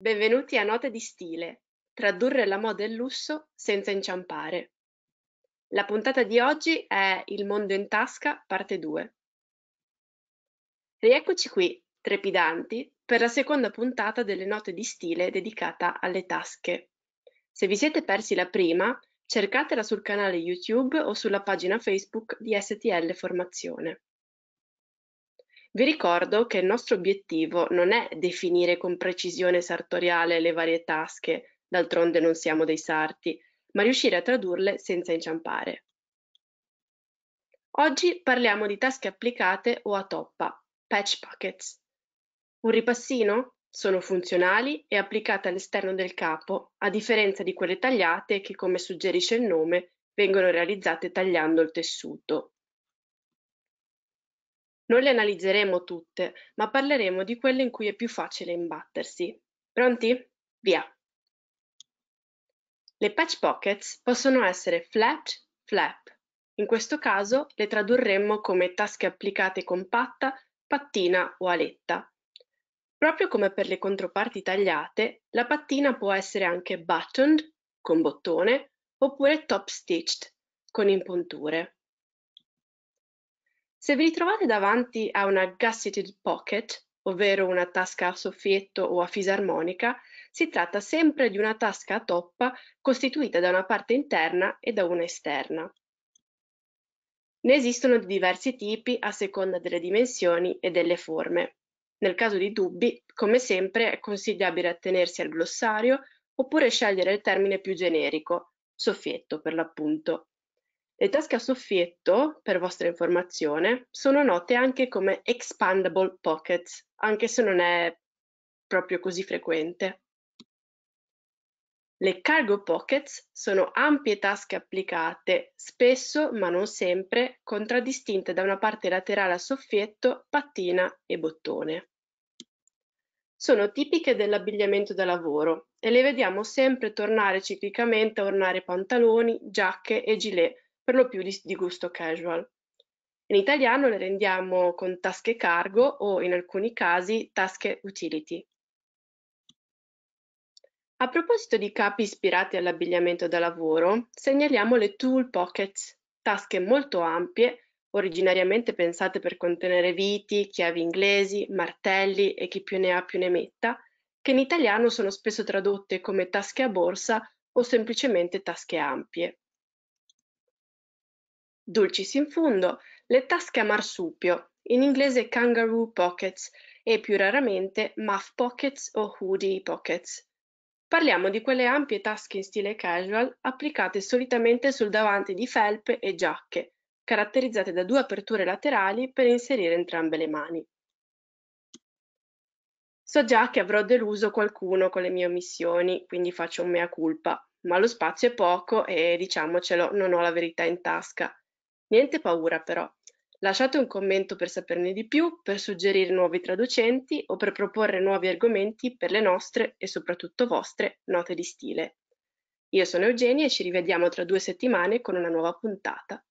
Benvenuti a Note di Stile, tradurre la moda e il lusso senza inciampare. La puntata di oggi è Il mondo in tasca, parte 2. Rieccoci qui, trepidanti, per la seconda puntata delle Note di Stile dedicata alle tasche. Se vi siete persi la prima, cercatela sul canale YouTube o sulla pagina Facebook di STL Formazione. Vi ricordo che il nostro obiettivo non è definire con precisione sartoriale le varie tasche, d'altronde non siamo dei sarti, ma riuscire a tradurle senza inciampare. Oggi parliamo di tasche applicate o a toppa, patch pockets. Un ripassino? Sono funzionali e applicate all'esterno del capo, a differenza di quelle tagliate che, come suggerisce il nome, vengono realizzate tagliando il tessuto non le analizzeremo tutte, ma parleremo di quelle in cui è più facile imbattersi. Pronti? Via! Le patch pockets possono essere flat, flap. In questo caso le tradurremmo come tasche applicate compatta, pattina o aletta. Proprio come per le controparti tagliate, la pattina può essere anche buttoned, con bottone, oppure top stitched, con impunture. Se vi ritrovate davanti a una gusseted pocket, ovvero una tasca a soffietto o a fisarmonica, si tratta sempre di una tasca a toppa costituita da una parte interna e da una esterna. Ne esistono di diversi tipi a seconda delle dimensioni e delle forme. Nel caso di dubbi, come sempre, è consigliabile attenersi al glossario oppure scegliere il termine più generico, soffietto per l'appunto. Le tasche a soffietto, per vostra informazione, sono note anche come expandable pockets, anche se non è proprio così frequente. Le cargo pockets sono ampie tasche applicate, spesso ma non sempre, contraddistinte da una parte laterale a soffietto, pattina e bottone. Sono tipiche dell'abbigliamento da lavoro e le vediamo sempre tornare ciclicamente a ornare pantaloni, giacche e gilet per lo più di, di gusto casual. In italiano le rendiamo con tasche cargo o in alcuni casi tasche utility. A proposito di capi ispirati all'abbigliamento da lavoro, segnaliamo le tool pockets, tasche molto ampie, originariamente pensate per contenere viti, chiavi inglesi, martelli e chi più ne ha più ne metta, che in italiano sono spesso tradotte come tasche a borsa o semplicemente tasche ampie. Dolcis in fondo, le tasche a marsupio, in inglese kangaroo pockets e più raramente muff pockets o hoodie pockets. Parliamo di quelle ampie tasche in stile casual applicate solitamente sul davanti di felpe e giacche, caratterizzate da due aperture laterali per inserire entrambe le mani. So già che avrò deluso qualcuno con le mie omissioni, quindi faccio un mea culpa, ma lo spazio è poco e diciamocelo, non ho la verità in tasca. Niente paura però. Lasciate un commento per saperne di più, per suggerire nuovi traducenti o per proporre nuovi argomenti per le nostre e soprattutto vostre note di stile. Io sono Eugenia e ci rivediamo tra due settimane con una nuova puntata.